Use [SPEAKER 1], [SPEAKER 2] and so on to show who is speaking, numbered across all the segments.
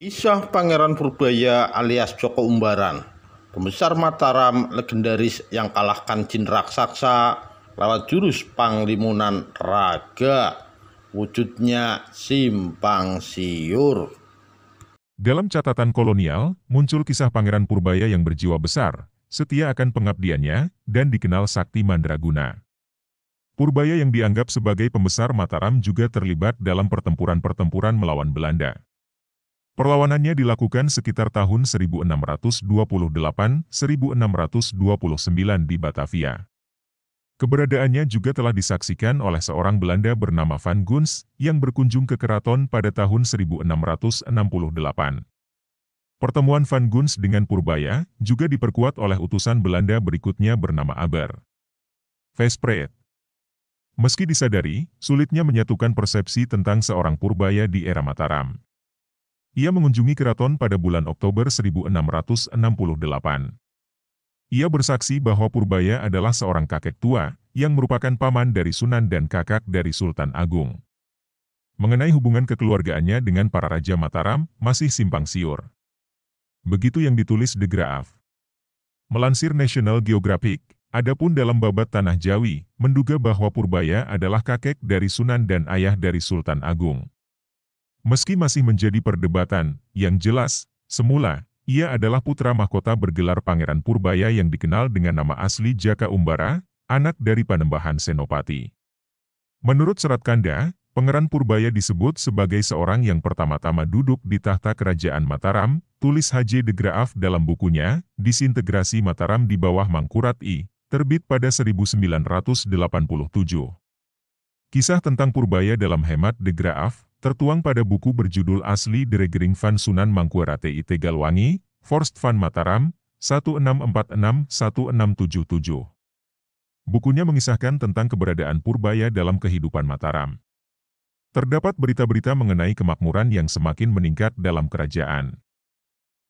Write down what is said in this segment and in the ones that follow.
[SPEAKER 1] Kisah Pangeran Purbaya alias Joko Umbaran, pembesar Mataram legendaris yang kalahkan jin raksasa lewat jurus panglimunan raga, wujudnya simpang siur. Dalam catatan kolonial, muncul kisah Pangeran Purbaya yang berjiwa besar, setia akan pengabdiannya, dan dikenal sakti mandraguna. Purbaya yang dianggap sebagai pembesar Mataram juga terlibat dalam pertempuran-pertempuran melawan Belanda. Perlawanannya dilakukan sekitar tahun 1628-1629 di Batavia. Keberadaannya juga telah disaksikan oleh seorang Belanda bernama Van Guns yang berkunjung ke keraton pada tahun 1668. Pertemuan Van Guns dengan Purbaya juga diperkuat oleh utusan Belanda berikutnya bernama Aber. Vespreet. Meski disadari, sulitnya menyatukan persepsi tentang seorang Purbaya di era Mataram. Ia mengunjungi keraton pada bulan Oktober 1668. Ia bersaksi bahwa Purbaya adalah seorang kakek tua, yang merupakan paman dari Sunan dan kakak dari Sultan Agung. Mengenai hubungan kekeluargaannya dengan para Raja Mataram, masih simpang siur. Begitu yang ditulis De Graaf. Melansir National Geographic, adapun dalam babat Tanah Jawi, menduga bahwa Purbaya adalah kakek dari Sunan dan ayah dari Sultan Agung. Meski masih menjadi perdebatan, yang jelas, semula, ia adalah putra mahkota bergelar Pangeran Purbaya yang dikenal dengan nama asli Jaka Umbara, anak dari Panembahan Senopati. Menurut Serat Kanda, Pangeran Purbaya disebut sebagai seorang yang pertama-tama duduk di tahta Kerajaan Mataram, tulis Haji de Graaf dalam bukunya, Disintegrasi Mataram di bawah Mangkurat I, terbit pada 1987. Kisah tentang Purbaya dalam hemat de Graaf, tertuang pada buku berjudul Asli Deregering van Sunan Mangkuerate I Tegalwangi, Forst van Mataram, 1646-1677. Bukunya mengisahkan tentang keberadaan Purbaya dalam kehidupan Mataram. Terdapat berita-berita mengenai kemakmuran yang semakin meningkat dalam kerajaan.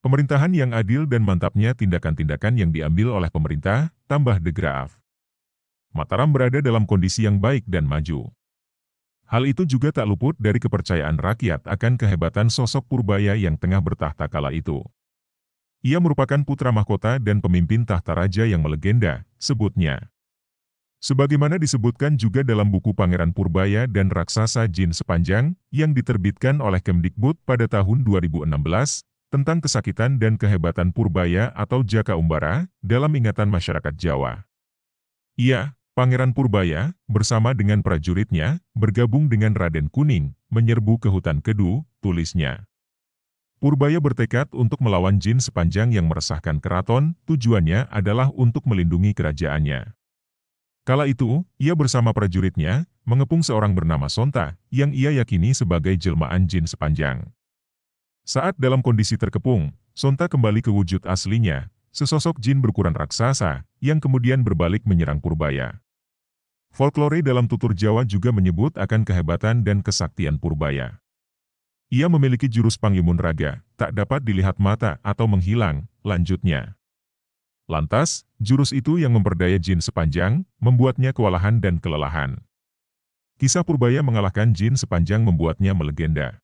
[SPEAKER 1] Pemerintahan yang adil dan mantapnya tindakan-tindakan yang diambil oleh pemerintah, tambah De Graaf. Mataram berada dalam kondisi yang baik dan maju. Hal itu juga tak luput dari kepercayaan rakyat akan kehebatan sosok Purbaya yang tengah bertahta kala itu. Ia merupakan putra mahkota dan pemimpin tahta raja yang melegenda, sebutnya. Sebagaimana disebutkan juga dalam buku Pangeran Purbaya dan Raksasa Jin Sepanjang, yang diterbitkan oleh Kemdikbud pada tahun 2016, tentang kesakitan dan kehebatan Purbaya atau Jaka Umbara dalam ingatan masyarakat Jawa. Ia, Pangeran Purbaya, bersama dengan prajuritnya, bergabung dengan Raden Kuning, menyerbu ke hutan Kedu, tulisnya. Purbaya bertekad untuk melawan jin sepanjang yang meresahkan keraton, tujuannya adalah untuk melindungi kerajaannya. Kala itu, ia bersama prajuritnya, mengepung seorang bernama Sonta, yang ia yakini sebagai jelmaan jin sepanjang. Saat dalam kondisi terkepung, Sonta kembali ke wujud aslinya, sesosok jin berukuran raksasa, yang kemudian berbalik menyerang Purbaya. Folklore dalam tutur Jawa juga menyebut akan kehebatan dan kesaktian Purbaya. Ia memiliki jurus Pangimun Raga, tak dapat dilihat mata atau menghilang, lanjutnya. Lantas, jurus itu yang memperdaya jin sepanjang, membuatnya kewalahan dan kelelahan. Kisah Purbaya mengalahkan jin sepanjang membuatnya melegenda.